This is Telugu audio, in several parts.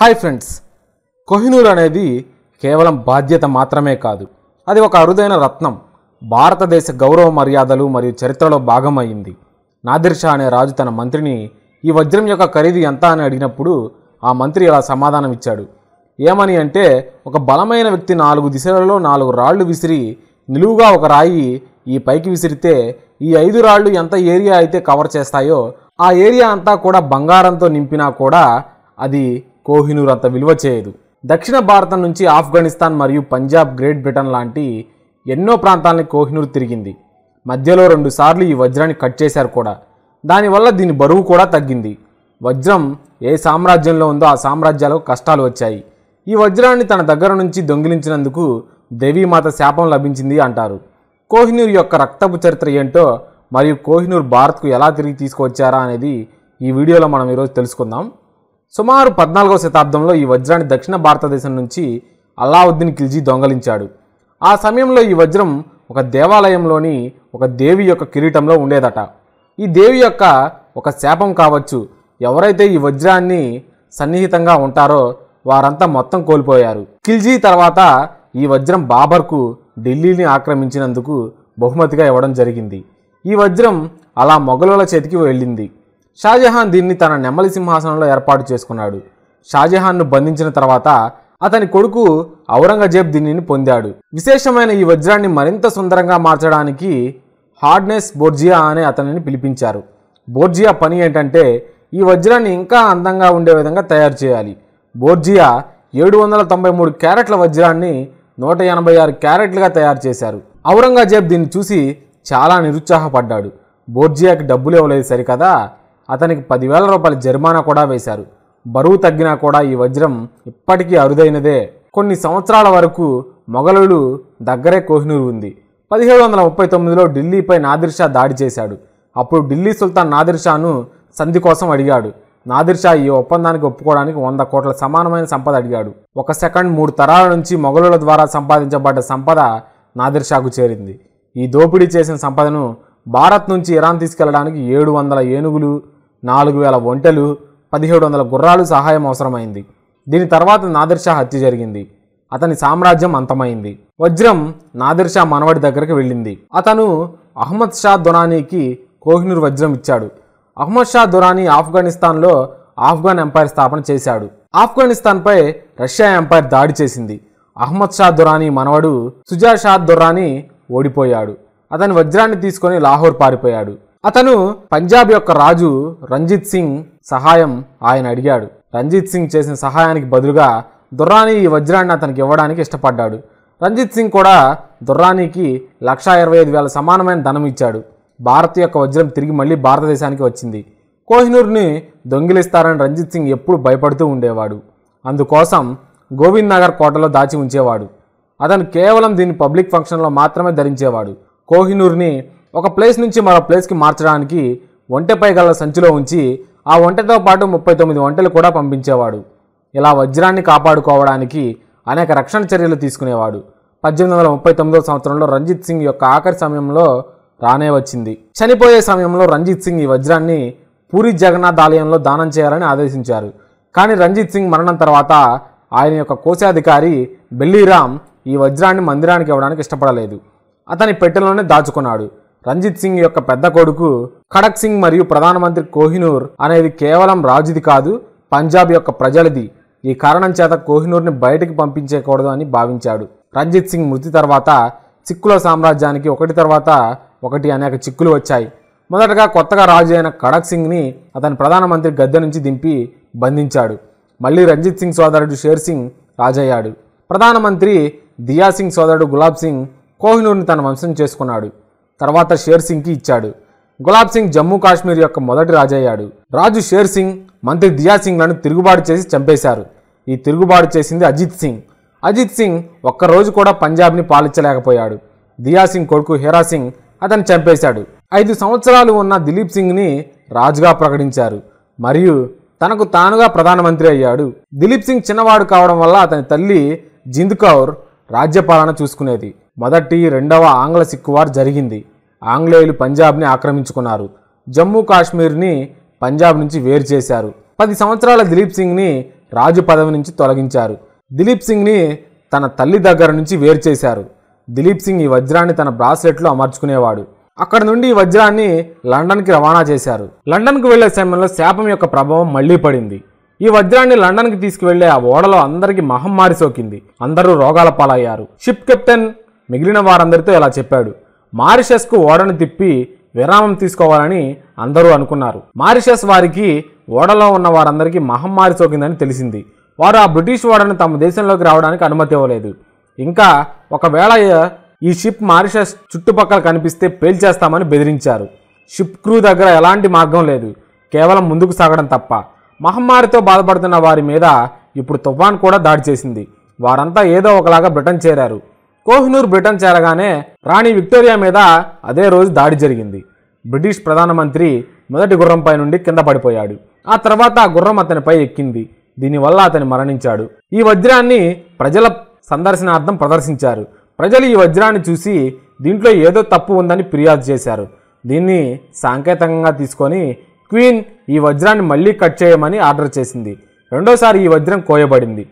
హాయ్ ఫ్రెండ్స్ కోహినూర్ అనేది కేవలం బాధ్యత మాత్రమే కాదు అది ఒక అరుదైన రత్నం భారతదేశ గౌరవ మర్యాదలు మరియు చరిత్రలో భాగమైంది నాదిర్ షా అనే రాజు తన మంత్రిని ఈ వజ్రం యొక్క ఖరీదు ఎంత అని అడిగినప్పుడు ఆ మంత్రి అలా సమాధానం ఇచ్చాడు ఏమని అంటే ఒక బలమైన వ్యక్తి నాలుగు దిశలలో నాలుగు రాళ్లు విసిరి నిలువుగా ఒక రాయి ఈ పైకి విసిరితే ఈ ఐదు రాళ్ళు ఎంత ఏరియా అయితే కవర్ చేస్తాయో ఆ ఏరియా అంతా కూడా బంగారంతో నింపినా కూడా అది కోహినూర్ అంత విలువ చేయదు దక్షిణ భారతం నుంచి ఆఫ్ఘనిస్తాన్ మరియు పంజాబ్ గ్రేట్ బ్రిటన్ లాంటి ఎన్నో ప్రాంతాలని కోహినూర్ తిరిగింది మధ్యలో రెండుసార్లు ఈ వజ్రాన్ని కట్ చేశారు కూడా దానివల్ల దీని బరువు కూడా తగ్గింది వజ్రం ఏ సామ్రాజ్యంలో ఉందో ఆ సామ్రాజ్యాలకు కష్టాలు వచ్చాయి ఈ వజ్రాన్ని తన దగ్గర నుంచి దొంగిలించినందుకు దేవీమాత శాపం లభించింది అంటారు కోహినూర్ యొక్క రక్తపు చరిత్ర ఏంటో మరియు కోహినూర్ భారత్కు ఎలా తిరిగి తీసుకువచ్చారా అనేది ఈ వీడియోలో మనం ఈరోజు తెలుసుకుందాం సుమారు పద్నాలుగవ శతాబ్దంలో ఈ వజ్రాన్ని దక్షిణ భారతదేశం నుంచి అల్లావుద్దీన్ ఖిల్జీ దొంగలించాడు ఆ సమయంలో ఈ వజ్రం ఒక దేవాలయంలోని ఒక దేవి యొక్క కిరీటంలో ఉండేదట ఈ దేవి యొక్క ఒక శాపం కావచ్చు ఎవరైతే ఈ వజ్రాన్ని సన్నిహితంగా ఉంటారో వారంతా మొత్తం కోల్పోయారు ఖిల్జీ తర్వాత ఈ వజ్రం బాబర్కు ఢిల్లీని ఆక్రమించినందుకు బహుమతిగా ఇవ్వడం జరిగింది ఈ వజ్రం అలా మొఘలుల చేతికి వెళ్ళింది షాజహాన్ దీన్ని తన నెమ్మలి సింహాసనంలో ఏర్పాటు చేసుకున్నాడు షాజహాన్ను బంధించిన తర్వాత అతని కొడుకు ఔరంగజేబ్ దీనిని పొందాడు విశేషమైన ఈ వజ్రాన్ని మరింత సుందరంగా మార్చడానికి హార్డ్నెస్ బోర్జియా అనే అతనిని పిలిపించారు బోర్జియా పని ఏంటంటే ఈ వజ్రాన్ని ఇంకా అందంగా ఉండే విధంగా తయారు చేయాలి బోర్జియా ఏడు వందల తొంభై మూడు క్యారెట్ల వజ్రాన్ని నూట ఎనభై ఆరు క్యారెట్లుగా తయారు చేశారు ఔరంగజేబ్ దీన్ని చూసి చాలా నిరుత్సాహపడ్డాడు బోర్జియాకి డబ్బులు ఇవ్వలేదు సరికదా అతనికి పదివేల రూపాయల జరిమానా కూడా వేశారు బరువు తగ్గినా కూడా ఈ వజ్రం ఇప్పటికీ అరుదైనదే కొన్ని సంవత్సరాల వరకు మొఘలుడు దగ్గరే కోహినూరు ఉంది పదిహేడు వందల ముప్పై తొమ్మిదిలో ఢిల్లీపై నాదిర్షా దాడి చేశాడు అప్పుడు ఢిల్లీ సుల్తాన్ నాదిర్షాను సంధి కోసం అడిగాడు నాదిర్షా ఈ ఒప్పందానికి ఒప్పుకోవడానికి వంద కోట్ల సమానమైన సంపద అడిగాడు ఒక సెకండ్ మూడు తరాల నుంచి మొఘలుల ద్వారా సంపాదించబడ్డ సంపద నాదిర్షాకు చేరింది ఈ దోపిడీ చేసిన సంపదను భారత్ నుంచి ఇరాన్ తీసుకెళ్లడానికి ఏడు వందల ఏనుగులు నాలుగు వేల ఒంటెలు పదిహేడు వందల గుర్రాలు సహాయం అవసరమైంది దీని తర్వాత నాదిర్షా హత్య జరిగింది అతని సామ్రాజ్యం అంతమైంది వజ్రం నాదిర్షా మనవడి దగ్గరికి వెళ్ళింది అతను అహ్మద్ షా దురానీకి కోహినూర్ వజ్రం ఇచ్చాడు అహ్మద్ షా దురానీ ఆఫ్ఘనిస్తాన్లో ఆఫ్ఘన్ ఎంపైర్ స్థాపన చేశాడు ఆఫ్ఘనిస్తాన్పై రష్యా ఎంపైర్ దాడి చేసింది అహ్మద్ షా దురానీ మనవడు సుజా షా దురానీ ఓడిపోయాడు అతని వజ్రాన్ని తీసుకొని లాహోర్ పారిపోయాడు అతను పంజాబ్ యొక్క రాజు రంజిత్ సింగ్ సహాయం ఆయన అడిగాడు రంజిత్ సింగ్ చేసిన సహాయానికి బదులుగా దుర్రాని ఈ వజ్రాన్ని అతనికి ఇవ్వడానికి ఇష్టపడ్డాడు రంజిత్ సింగ్ కూడా దుర్రానికి లక్షా ఇరవై ఐదు వేల సమానమైన ధనం ఇచ్చాడు భారత్ యొక్క వజ్రం తిరిగి మళ్ళీ భారతదేశానికి వచ్చింది కోహినూర్ని దొంగిలిస్తారని రంజిత్ సింగ్ ఎప్పుడు భయపడుతూ ఉండేవాడు అందుకోసం గోవింద్ నగర్ కోటలో దాచి ఉంచేవాడు అతను కేవలం దీన్ని పబ్లిక్ ఫంక్షన్లో మాత్రమే ధరించేవాడు కోహినూర్ని ఒక ప్లేస్ నుంచి మరో ప్లేస్కి మార్చడానికి ఒంటెపై గల సంచిలో ఉంచి ఆ ఒంటెతో పాటు ముప్పై తొమ్మిది ఒంటెలు కూడా పంపించేవాడు ఇలా వజ్రాన్ని కాపాడుకోవడానికి అనేక రక్షణ చర్యలు తీసుకునేవాడు పద్దెనిమిది వందల ముప్పై తొమ్మిదో సంవత్సరంలో రంజిత్ సింగ్ యొక్క ఆఖరి సమయంలో రానే వచ్చింది చనిపోయే సమయంలో రంజిత్ సింగ్ ఈ వజ్రాన్ని పూరి జగన్నాథ్ ఆలయంలో దానం చేయాలని ఆదేశించారు కానీ రంజిత్ సింగ్ మరణం తర్వాత ఆయన యొక్క కోశాధికారి బెల్లీరామ్ ఈ వజ్రాన్ని మందిరానికి ఇవ్వడానికి ఇష్టపడలేదు అతని పెట్టెలోనే దాచుకున్నాడు రంజిత్ సింగ్ యొక్క పెద్ద కొడుకు ఖడక్ సింగ్ మరియు ప్రధానమంత్రి కోహినూర్ అనేది కేవలం రాజుది కాదు పంజాబ్ యొక్క ప్రజలది ఈ కారణం చేత కోహినూర్ని బయటకు పంపించేకూడదు అని భావించాడు రంజిత్ సింగ్ మృతి తర్వాత సిక్కుల సామ్రాజ్యానికి ఒకటి తర్వాత ఒకటి అనేక చిక్కులు వచ్చాయి మొదటగా కొత్తగా రాజు అయిన ఖడక్ సింగ్ని అతని ప్రధానమంత్రి గద్దె నుంచి దింపి బంధించాడు మళ్ళీ రంజిత్ సింగ్ సోదరుడు షేర్ సింగ్ రాజయ్యాడు ప్రధానమంత్రి దియా సింగ్ సోదరుడు గులాబ్ సింగ్ కోహినూర్ని తన వంశం చేసుకున్నాడు తర్వాత షేర్ సింగ్కి ఇచ్చాడు గులాబ్ సింగ్ జమ్మూ కాశ్మీర్ యొక్క మొదటి రాజయ్యాడు రాజు షేర్ సింగ్ మంత్రి దియా సింగ్లను తిరుగుబాటు చేసి చంపేశారు ఈ తిరుగుబాటు చేసింది అజిత్ సింగ్ అజిత్ సింగ్ ఒక్కరోజు కూడా పంజాబ్ని పాలించలేకపోయాడు దియా సింగ్ కొడుకు హీరా సింగ్ అతను చంపేశాడు ఐదు సంవత్సరాలు ఉన్న దిలీప్ సింగ్ని రాజుగా ప్రకటించారు మరియు తనకు తానుగా ప్రధానమంత్రి అయ్యాడు దిలీప్ సింగ్ చిన్నవాడు కావడం వల్ల అతని తల్లి జింద్ కౌర్ రాజ్యపాలన చూసుకునేది మొదటి రెండవ ఆంగ్ల వార్ జరిగింది ఆంగ్లేయులు పంజాబ్ని ఆక్రమించుకున్నారు జమ్మూ కాశ్మీర్ని పంజాబ్ నుంచి వేరు చేశారు పది సంవత్సరాల దిలీప్ సింగ్ని రాజు పదవి నుంచి తొలగించారు దిలీప్ సింగ్ని తన తల్లి దగ్గర నుంచి వేరు చేశారు దిలీప్ సింగ్ ఈ వజ్రాన్ని తన బ్రాస్లెట్లో అమర్చుకునేవాడు అక్కడ నుండి ఈ వజ్రాన్ని లండన్కి రవాణా చేశారు లండన్కు వెళ్లే సమయంలో శాపం యొక్క ప్రభావం మళ్లీ పడింది ఈ వజ్రాన్ని లండన్కి తీసుకువెళ్లే ఆ ఓడలో అందరికీ మహమ్మారి సోకింది అందరూ రోగాల పాలయ్యారు షిప్ కెప్టెన్ మిగిలిన వారందరితో ఇలా చెప్పాడు మారిషస్కు ఓడను తిప్పి విరామం తీసుకోవాలని అందరూ అనుకున్నారు మారిషస్ వారికి ఓడలో ఉన్న వారందరికీ మహమ్మారి సోకిందని తెలిసింది వారు ఆ బ్రిటిష్ ఓడను తమ దేశంలోకి రావడానికి అనుమతి ఇవ్వలేదు ఇంకా ఒకవేళ ఈ షిప్ మారిషస్ చుట్టుపక్కల కనిపిస్తే పేల్చేస్తామని బెదిరించారు షిప్ క్రూ దగ్గర ఎలాంటి మార్గం లేదు కేవలం ముందుకు సాగడం తప్ప మహమ్మారితో బాధపడుతున్న వారి మీద ఇప్పుడు తుఫాన్ కూడా దాడి చేసింది వారంతా ఏదో ఒకలాగా బ్రిటన్ చేరారు కోహినూర్ బ్రిటన్ చేరగానే రాణి విక్టోరియా మీద అదే రోజు దాడి జరిగింది బ్రిటిష్ ప్రధానమంత్రి మొదటి గుర్రంపై నుండి కింద పడిపోయాడు ఆ తర్వాత ఆ గుర్రం అతనిపై ఎక్కింది దీనివల్ల అతని మరణించాడు ఈ వజ్రాన్ని ప్రజల సందర్శనార్థం ప్రదర్శించారు ప్రజలు ఈ వజ్రాన్ని చూసి దీంట్లో ఏదో తప్పు ఉందని ఫిర్యాదు చేశారు దీన్ని సాంకేతికంగా తీసుకొని క్వీన్ ఈ వజ్రాన్ని మళ్ళీ కట్ చేయమని ఆర్డర్ చేసింది రెండోసారి ఈ వజ్రం కోయబడింది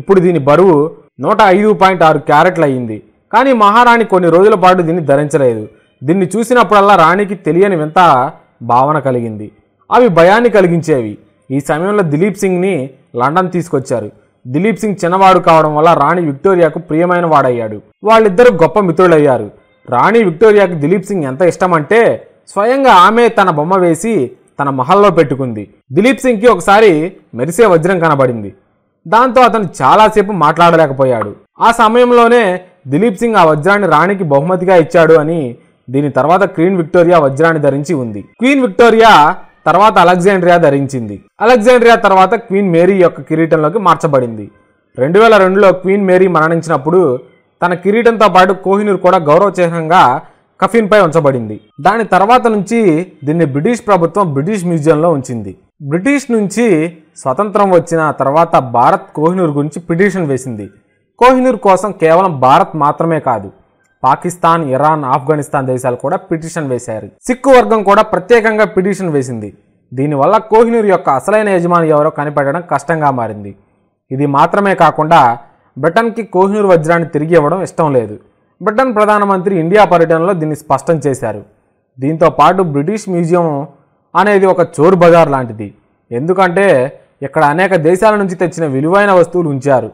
ఇప్పుడు దీని బరువు నూట ఐదు పాయింట్ ఆరు క్యారెట్లు అయ్యింది కానీ మహారాణి కొన్ని రోజుల పాటు దీన్ని ధరించలేదు దీన్ని చూసినప్పుడల్లా రాణికి తెలియని వింత భావన కలిగింది అవి భయాన్ని కలిగించేవి ఈ సమయంలో దిలీప్ సింగ్ని లండన్ తీసుకొచ్చారు దిలీప్ సింగ్ చిన్నవాడు కావడం వల్ల రాణి విక్టోరియాకు ప్రియమైన వాడయ్యాడు వాళ్ళిద్దరూ గొప్ప మిత్రులయ్యారు రాణి విక్టోరియాకు దిలీప్ సింగ్ ఎంత ఇష్టమంటే స్వయంగా ఆమె తన బొమ్మ వేసి తన మహల్లో పెట్టుకుంది దిలీప్ సింగ్కి ఒకసారి మెరిసే వజ్రం కనబడింది దాంతో అతను చాలాసేపు మాట్లాడలేకపోయాడు ఆ సమయంలోనే దిలీప్ సింగ్ ఆ వజ్రాన్ని రాణికి బహుమతిగా ఇచ్చాడు అని దీని తర్వాత క్వీన్ విక్టోరియా వజ్రాన్ని ధరించి ఉంది క్వీన్ విక్టోరియా తర్వాత అలెగ్జాండ్రియా ధరించింది అలెగ్జాండ్రియా తర్వాత క్వీన్ మేరీ యొక్క కిరీటంలోకి మార్చబడింది రెండు వేల రెండులో క్వీన్ మేరీ మరణించినప్పుడు తన కిరీటంతో పాటు కోహినూర్ కూడా గౌరవ చిహ్నంగా కఫిన్పై ఉంచబడింది దాని తర్వాత నుంచి దీన్ని బ్రిటిష్ ప్రభుత్వం బ్రిటిష్ మ్యూజియంలో ఉంచింది బ్రిటిష్ నుంచి స్వతంత్రం వచ్చిన తర్వాత భారత్ కోహినూర్ గురించి పిటిషన్ వేసింది కోహినూర్ కోసం కేవలం భారత్ మాత్రమే కాదు పాకిస్తాన్ ఇరాన్ ఆఫ్ఘనిస్తాన్ దేశాలు కూడా పిటిషన్ వేశారు సిక్కు వర్గం కూడా ప్రత్యేకంగా పిటిషన్ వేసింది దీనివల్ల కోహినూర్ యొక్క అసలైన యజమాని ఎవరో కనిపెట్టడం కష్టంగా మారింది ఇది మాత్రమే కాకుండా బ్రిటన్కి కోహినూర్ వజ్రాన్ని తిరిగి ఇవ్వడం ఇష్టం లేదు బ్రిటన్ ప్రధానమంత్రి ఇండియా పర్యటనలో దీన్ని స్పష్టం చేశారు దీంతో పాటు బ్రిటిష్ మ్యూజియం అనేది ఒక చోరు బజార్ లాంటిది ఎందుకంటే ఇక్కడ అనేక దేశాల నుంచి తెచ్చిన విలువైన వస్తువులు ఉంచారు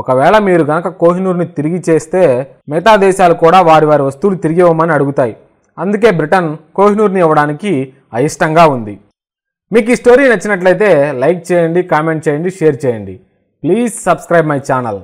ఒకవేళ మీరు గనక కోహినూర్ని తిరిగి చేస్తే మిగతా దేశాలు కూడా వారి వారి వస్తువులు తిరిగి ఇవ్వమని అడుగుతాయి అందుకే బ్రిటన్ కోహినూర్ని ఇవ్వడానికి అయిష్టంగా ఉంది మీకు ఈ స్టోరీ నచ్చినట్లయితే లైక్ చేయండి కామెంట్ చేయండి షేర్ చేయండి ప్లీజ్ సబ్స్క్రైబ్ మై ఛానల్